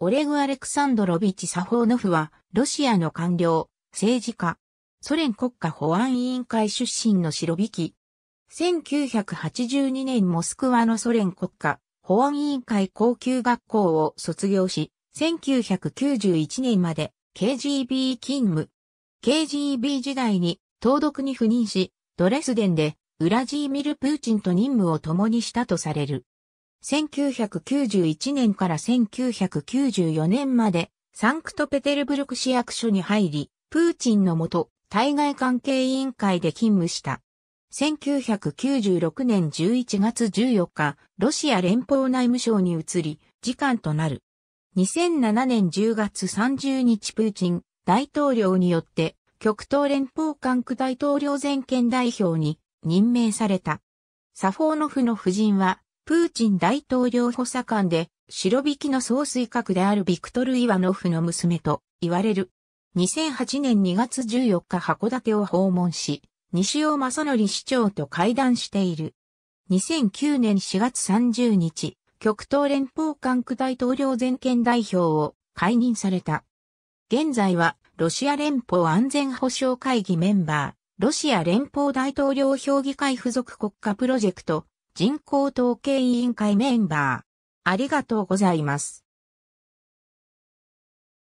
オレグ・アレクサンドロビッチ・サフォーノフは、ロシアの官僚、政治家、ソ連国家保安委員会出身のシロビキ。1982年モスクワのソ連国家保安委員会高級学校を卒業し、1991年まで KGB 勤務。KGB 時代に盗読に赴任し、ドレスデンでウラジーミル・プーチンと任務を共にしたとされる。1991年から1994年まで、サンクトペテルブルク市役所に入り、プーチンのもと、対外関係委員会で勤務した。1996年11月14日、ロシア連邦内務省に移り、時間となる。2007年10月30日プーチン大統領によって、極東連邦管区大統領全権代表に任命された。サフォーノフの夫人は、プーチン大統領補佐官で、白引きの総帥閣であるビクトル・イワノフの娘と言われる。2008年2月14日函館を訪問し、西尾正則市長と会談している。2009年4月30日、極東連邦管区大統領全権代表を解任された。現在はロシア連邦安全保障会議メンバー、ロシア連邦大統領評議会附属国家プロジェクト、人口統計委員会メンバー。ありがとうございます。